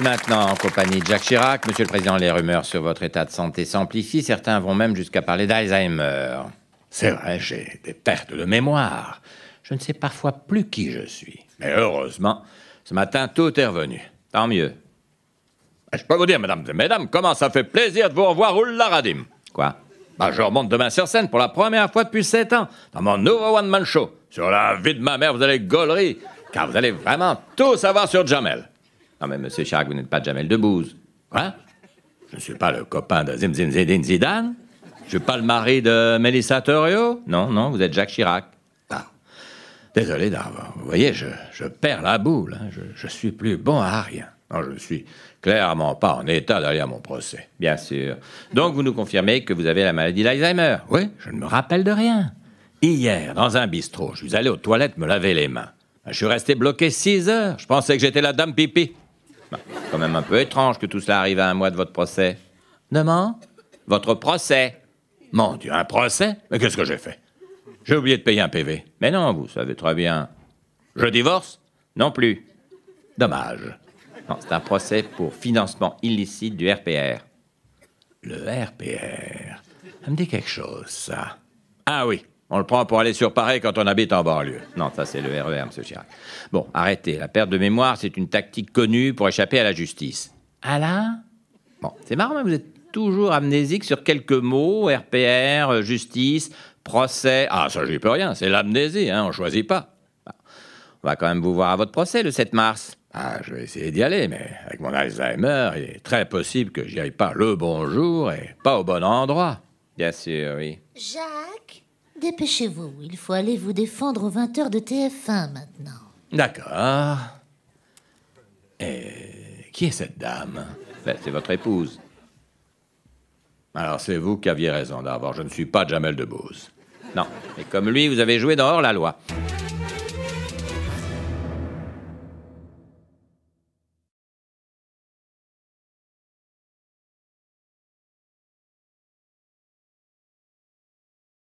maintenant en compagnie de Jacques Chirac. Monsieur le Président, les rumeurs sur votre état de santé s'amplifient. Certains vont même jusqu'à parler d'Alzheimer. C'est vrai, j'ai des pertes de mémoire. Je ne sais parfois plus qui je suis. Mais heureusement, ce matin, tout est revenu. Tant mieux. Je peux vous dire, mesdames et mesdames, comment ça fait plaisir de vous revoir, au Laradim. Quoi bah, Je remonte demain sur scène pour la première fois depuis sept ans, dans mon nouveau one-man show. Sur la vie de ma mère, vous allez gaulerie, car vous allez vraiment tout savoir sur Jamel. Non, ah, mais Monsieur Chirac, vous n'êtes pas Jamel Debbouze. Hein Je ne suis pas le copain de Zim Zidane. Je ne suis pas le mari de Mélissa Torrio. Non, non, vous êtes Jacques Chirac. Ah. Désolé, d'avoir... Vous voyez, je, perds la boule. Hein. Je, ne suis plus bon à rien. Non, je ne suis clairement pas en état d'aller à mon procès. Bien sûr. Donc, vous nous confirmez que vous avez la maladie d'Alzheimer. Oui, je ne me rappelle de rien. Hier, dans un bistrot, je suis allé aux toilettes me laver les mains. Je suis resté bloqué six heures. Je pensais que j'étais la dame pipi. Quand même un peu étrange que tout cela arrive à un mois de votre procès. Demain Votre procès Mon Dieu, un procès Mais qu'est-ce que j'ai fait J'ai oublié de payer un PV. Mais non, vous savez très bien. Je divorce Non plus. Dommage. Non, c'est un procès pour financement illicite du RPR. Le RPR Ça me dit quelque chose, ça. Ah oui, on le prend pour aller sur Paris quand on habite en banlieue. Non, ça c'est le RER, e M. Chirac. Bon, arrêtez. La perte de mémoire, c'est une tactique connue pour échapper à la justice. Alain Bon, c'est marrant, mais vous êtes toujours amnésique sur quelques mots RPR, justice, procès. Ah, ça, j'y peux rien. C'est l'amnésie, hein, on choisit pas. On va quand même vous voir à votre procès le 7 mars. Ah, je vais essayer d'y aller, mais avec mon Alzheimer, il est très possible que j'y aille pas le bonjour et pas au bon endroit. Bien sûr, oui. Jacques Dépêchez-vous, il faut aller vous défendre aux 20h de TF1 maintenant. D'accord. Et qui est cette dame ben, C'est votre épouse. Alors c'est vous qui aviez raison d'avoir. je ne suis pas Jamel Debbouze. Non, et comme lui, vous avez joué dehors la loi.